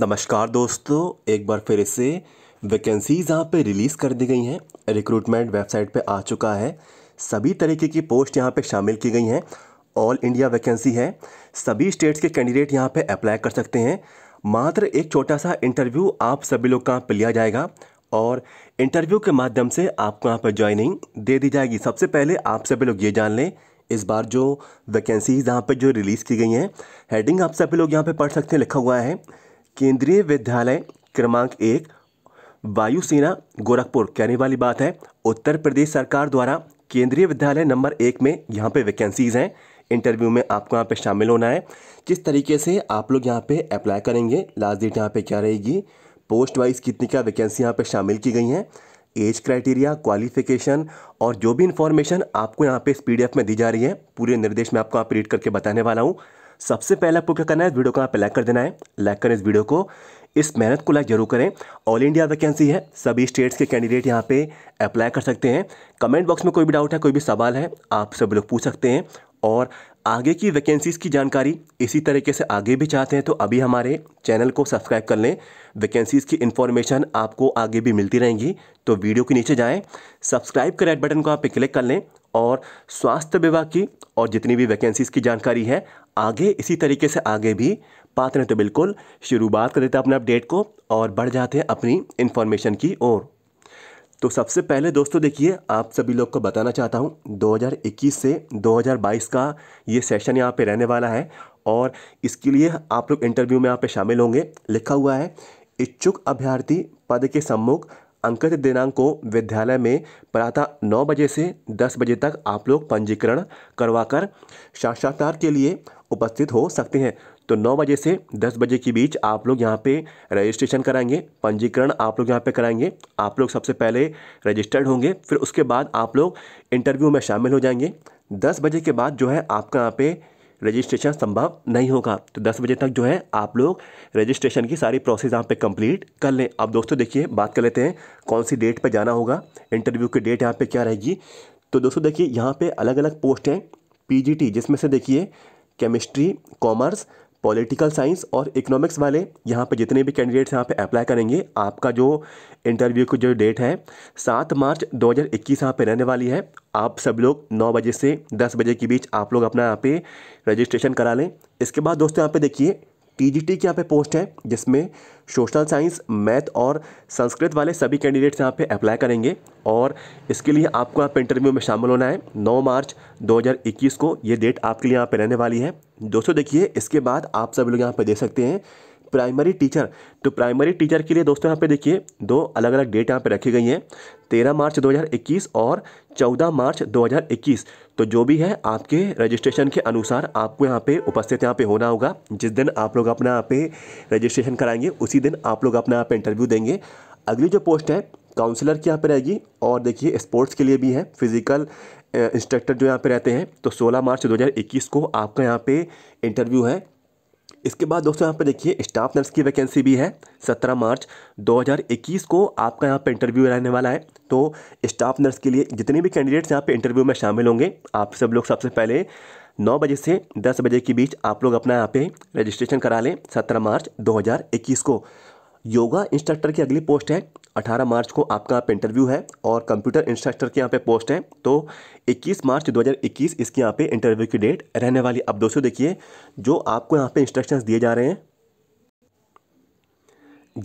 नमस्कार दोस्तों एक बार फिर से वैकेंसीज़ यहाँ पे रिलीज़ कर दी गई हैं रिक्रूटमेंट वेबसाइट पे आ चुका है सभी तरीके की पोस्ट यहाँ पे शामिल की गई हैं ऑल इंडिया वैकेंसी है सभी स्टेट्स के कैंडिडेट यहाँ पे अप्लाई कर सकते हैं मात्र एक छोटा सा इंटरव्यू आप सभी लोग का पर लिया जाएगा और इंटरव्यू के माध्यम से आपको यहाँ पर ज्वाइनिंग दे दी जाएगी सबसे पहले आप सभी लोग ये जान लें इस बार जो वैकेंसीज़ यहाँ पर जो रिलीज़ की गई हैं हेडिंग आप सभी लोग यहाँ पर पढ़ सकते हैं लिखा हुआ है केंद्रीय विद्यालय क्रमांक एक वायुसेना गोरखपुर कहने वाली बात है उत्तर प्रदेश सरकार द्वारा केंद्रीय विद्यालय नंबर एक में यहाँ पे वैकेंसीज़ हैं इंटरव्यू में आपको यहाँ पे शामिल होना है किस तरीके से आप लोग यहाँ पे अप्लाई करेंगे लास्ट डेट यहाँ पे क्या रहेगी पोस्ट वाइज कितनी क्या वैकेंसी यहाँ पे शामिल की गई हैं एज क्राइटेरिया क्वालिफिकेशन और जो भी इन्फॉर्मेशन आपको यहाँ पे इस में दी जा रही है पूरे निर्देश में आपको यहाँ पर रीड करके बताने वाला हूँ सबसे पहले आपको क्या करना है वीडियो को आप लाइक कर देना है लाइक करें इस वीडियो को इस मेहनत को लाइक जरूर करें ऑल इंडिया वैकेंसी है सभी स्टेट्स के कैंडिडेट यहाँ पे अप्लाई कर सकते हैं कमेंट बॉक्स में कोई भी डाउट है कोई भी सवाल है आप सब लोग पूछ सकते हैं और आगे की वैकेंसीज़ की जानकारी इसी तरीके से आगे भी चाहते हैं तो अभी हमारे चैनल को सब्सक्राइब कर लें वैकेंसीज़ की इन्फॉर्मेशन आपको आगे भी मिलती रहेंगी तो वीडियो के नीचे जाएं सब्सक्राइब के रेड बटन को आप पे क्लिक कर लें और स्वास्थ्य विभाग की और जितनी भी वैकेंसीज़ की जानकारी है आगे इसी तरीके से आगे भी पाते हैं तो बिल्कुल शुरुआत कर देते हैं अपने अपडेट को और बढ़ जाते हैं अपनी इन्फॉर्मेशन की ओर तो सबसे पहले दोस्तों देखिए आप सभी लोग को बताना चाहता हूँ 2021 से 2022 का ये सेशन यहाँ पे रहने वाला है और इसके लिए आप लोग इंटरव्यू में यहाँ पे शामिल होंगे लिखा हुआ है इच्छुक अभ्यर्थी पद के सम्मुख अंकित दिनांक को विद्यालय में प्रातः नौ बजे से दस बजे तक आप लोग पंजीकरण करवाकर साक्षात्कार के लिए उपस्थित हो सकते हैं तो 9 बजे से 10 बजे के बीच आप लोग यहाँ पे रजिस्ट्रेशन कराएंगे पंजीकरण आप लोग यहाँ पे कराएंगे आप लोग सबसे पहले रजिस्टर्ड होंगे फिर उसके बाद आप लोग इंटरव्यू में शामिल हो जाएंगे 10 बजे के बाद जो है आपका यहाँ पे रजिस्ट्रेशन संभव नहीं होगा तो 10 बजे तक जो है आप लोग रजिस्ट्रेशन की सारी प्रोसेस यहाँ पे कंप्लीट कर लें अब दोस्तों देखिए बात कर लेते हैं कौन सी डेट पे जाना होगा इंटरव्यू की डेट यहाँ पे क्या रहेगी तो दोस्तों देखिए यहाँ पे अलग अलग पोस्ट हैं पीजीटी जिसमें से देखिए केमिस्ट्री कॉमर्स पॉलिटिकल साइंस और इकोनॉमिक्स वाले यहाँ पे जितने भी कैंडिडेट्स यहाँ पे अप्लाई करेंगे आपका जो इंटरव्यू की जो डेट है सात मार्च 2021 यहाँ पर रहने वाली है आप सब लोग नौ बजे से दस बजे के बीच आप लोग अपना यहाँ पे रजिस्ट्रेशन करा लें इसके बाद दोस्तों यहाँ पे देखिए टीजीटी की यहाँ पे पोस्ट है जिसमें सोशल साइंस मैथ और संस्कृत वाले सभी कैंडिडेट्स यहाँ पे अप्लाई करेंगे और इसके लिए आपको यहाँ पे इंटरव्यू में शामिल होना है 9 मार्च 2021 को ये डेट आपके लिए यहाँ पे रहने वाली है दोस्तों देखिए इसके बाद आप सभी लोग यहाँ पे दे सकते हैं प्राइमरी टीचर तो प्राइमरी टीचर के लिए दोस्तों यहाँ पे देखिए दो अलग अलग डेट यहाँ पे रखी गई हैं तेरह मार्च 2021 और चौदह मार्च 2021 तो जो भी है आपके रजिस्ट्रेशन के अनुसार आपको यहाँ पे उपस्थित यहाँ पे होना होगा जिस दिन आप लोग अपना यहाँ पे रजिस्ट्रेशन कराएंगे उसी दिन आप लोग अपना यहाँ पे इंटरव्यू देंगे अगली जो पोस्ट है काउंसलर की यहाँ पर रहेगी और देखिए स्पोर्ट्स के लिए भी है फिजिकल इंस्ट्रक्टर जो यहाँ पे रहते हैं तो 16 मार्च 2021 को आपका यहाँ पे इंटरव्यू है इसके बाद दोस्तों यहाँ पर देखिए स्टाफ नर्स की वैकेंसी भी है 17 मार्च 2021 को आपका यहाँ पर इंटरव्यू रहने वाला है तो स्टाफ नर्स के लिए जितने भी कैंडिडेट्स यहाँ पे इंटरव्यू में शामिल होंगे आप सब लोग सबसे पहले नौ बजे से दस बजे के बीच आप लोग अपना यहाँ पे रजिस्ट्रेशन करा लें सत्रह मार्च 2021 को योगा इंस्ट्रक्टर की अगली पोस्ट है 18 मार्च को आपका यहाँ पे इंटरव्यू है और कंप्यूटर इंस्ट्रक्टर की यहाँ पे पोस्ट है तो 21 मार्च 2021 इसकी यहाँ पे इंटरव्यू की डेट रहने वाली अब दोस्तों देखिए जो आपको यहाँ पे इंस्ट्रक्शंस दिए जा रहे हैं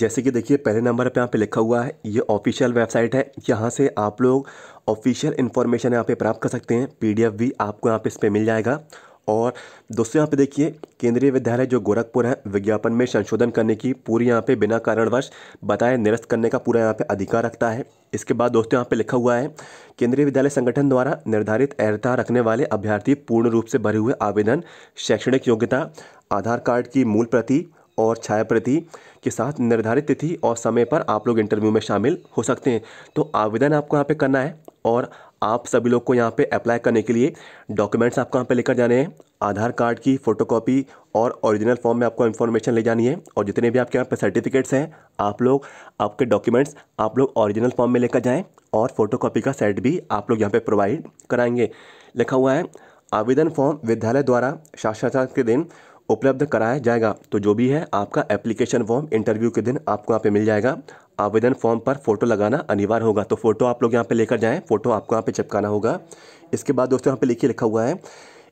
जैसे कि देखिए पहले नंबर पे यहाँ पे लिखा हुआ है ये ऑफिशियल वेबसाइट है यहाँ से आप लोग ऑफिशियल इन्फॉर्मेशन यहाँ पे प्राप्त कर सकते हैं पी भी आपको यहाँ पे इस पर मिल जाएगा और दोस्तों यहाँ पे देखिए केंद्रीय विद्यालय जो गोरखपुर है विज्ञापन में संशोधन करने की पूरी यहाँ पे बिना कारणवश बताए निरस्त करने का पूरा यहाँ पे अधिकार रखता है इसके बाद दोस्तों यहाँ पे लिखा हुआ है केंद्रीय विद्यालय संगठन द्वारा निर्धारित अर्हता रखने वाले अभ्यर्थी पूर्ण रूप से भरे हुए आवेदन शैक्षणिक योग्यता आधार कार्ड की मूल प्रति और छाया प्रति के साथ निर्धारित तिथि और समय पर आप लोग इंटरव्यू में शामिल हो सकते हैं तो आवेदन आपको यहाँ पे करना है और आप सभी लोग को यहाँ पे अप्लाई करने के लिए डॉक्यूमेंट्स आपको यहाँ पे लेकर जाने हैं आधार कार्ड की फ़ोटोकॉपी और ओरिजिनल फॉर्म में आपको इन्फॉर्मेशन ले जानी है और जितने भी आपके यहाँ पे सर्टिफिकेट्स हैं आप लोग आपके डॉक्यूमेंट्स आप लोग ओरिजिनल फॉर्म में लेकर जाएँ और फ़ोटोकॉपी का सेट भी आप लोग यहाँ पर प्रोवाइड कराएंगे लिखा हुआ है आवेदन फॉर्म विद्यालय द्वारा साक्षात्कार के दिन उपलब्ध कराया जाएगा तो जो भी है आपका एप्लीकेशन फॉर्म इंटरव्यू के दिन आपको यहाँ पे मिल जाएगा आवेदन फॉर्म पर फोटो लगाना अनिवार्य होगा तो फोटो आप लोग यहाँ पे लेकर जाएं फोटो आपको यहाँ पे चिपकाना होगा इसके बाद दोस्तों यहाँ पे लिखिए लिखा हुआ है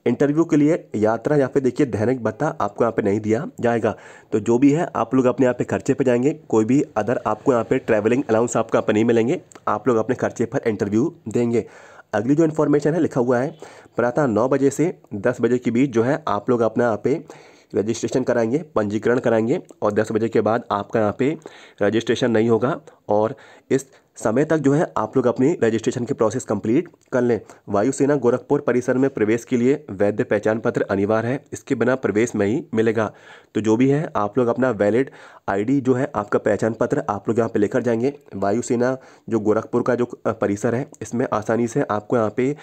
इंटरव्यू के लिए यात्रा यहाँ पे देखिए दैनिक भत्ता आपको यहाँ पे नहीं दिया जाएगा तो जो भी है आप लोग अपने यहाँ पे खर्चे पे जाएंगे कोई भी अदर आपको यहाँ पे ट्रैवलिंग अलाउंस आपको यहाँ पे नहीं मिलेंगे आप लोग अपने खर्चे पर इंटरव्यू देंगे अगली जो इन्फॉर्मेशन है लिखा हुआ है प्रातः नौ बजे से दस बजे के बीच जो है आप लोग अपने यहाँ पे रजिस्ट्रेशन कराएंगे पंजीकरण कराएंगे और दस बजे के बाद आपका यहाँ पे रजिस्ट्रेशन नहीं होगा और इस समय तक जो है आप लोग अपनी रजिस्ट्रेशन की प्रोसेस कंप्लीट कर लें वायुसेना गोरखपुर परिसर में प्रवेश के लिए वैध पहचान पत्र अनिवार्य है इसके बिना प्रवेश नहीं मिलेगा तो जो भी है आप लोग अपना वैलिड आईडी जो है आपका पहचान पत्र आप लोग यहाँ पे लेकर जाएंगे वायुसेना जो गोरखपुर का जो परिसर है इसमें आसानी से आपको यहाँ पर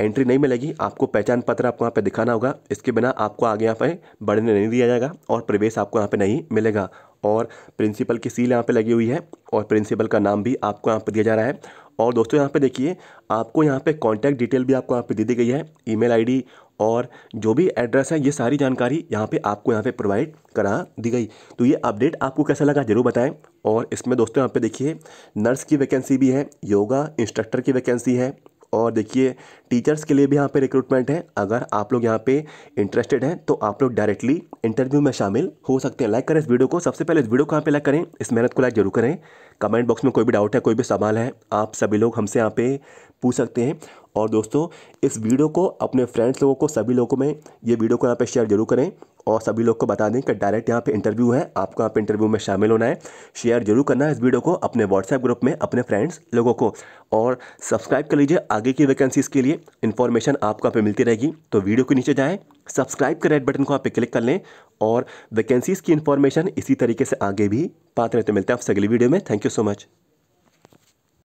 एंट्री नहीं मिलेगी आपको पहचान पत्र आपको यहाँ पर दिखाना होगा इसके बिना आपको आगे यहाँ पे बढ़ने नहीं दिया जाएगा और प्रवेश आपको यहाँ पर नहीं मिलेगा और प्रिंसिपल की सील यहाँ पे लगी हुई है और प्रिंसिपल का नाम भी आपको यहाँ पे दिया जा रहा है और दोस्तों यहाँ पे देखिए आपको यहाँ पे कॉन्टैक्ट डिटेल भी आपको यहाँ पे दे दी गई है ईमेल आईडी और जो भी एड्रेस है ये सारी जानकारी यहाँ पे आपको यहाँ पे प्रोवाइड करा दी गई तो ये अपडेट आपको कैसा लगा जरूर बताएं और इसमें दोस्तों यहाँ पे देखिए नर्स की वैकेंसी भी है योगा इंस्ट्रक्टर की वैकेंसी है और देखिए टीचर्स के लिए भी यहाँ पे रिक्रूटमेंट है अगर आप लोग यहाँ पे इंटरेस्टेड हैं तो आप लोग डायरेक्टली इंटरव्यू में शामिल हो सकते हैं लाइक करें इस वीडियो को सबसे पहले इस वीडियो को यहाँ पे लाइक करें इस मेहनत को लाइक जरूर करें कमेंट बॉक्स में कोई भी डाउट है कोई भी सवाल है आप सभी लोग हमसे यहाँ पे पूछ सकते हैं और दोस्तों इस वीडियो को अपने फ्रेंड्स लोगों को सभी लोगों में ये वीडियो को यहाँ पर शेयर जरूर करें और सभी लोग को बता दें कि डायरेक्ट यहाँ पे इंटरव्यू है आपको यहाँ पे इंटरव्यू में शामिल होना है शेयर जरूर करना है इस वीडियो को अपने व्हाट्सएप ग्रुप में अपने फ्रेंड्स लोगों को और सब्सक्राइब कर लीजिए आगे की वैकेंसीज़ के लिए इन्फॉर्मेशन आपको यहाँ पर मिलती रहेगी तो वीडियो के नीचे जाएँ सब्सक्राइब के रेड बटन को आप पे क्लिक कर लें और वैकेंसीज़ की इन्फॉर्मेशन इसी तरीके से आगे भी पाते रहते मिलते हैं आपसे अगली वीडियो में थैंक यू सो मच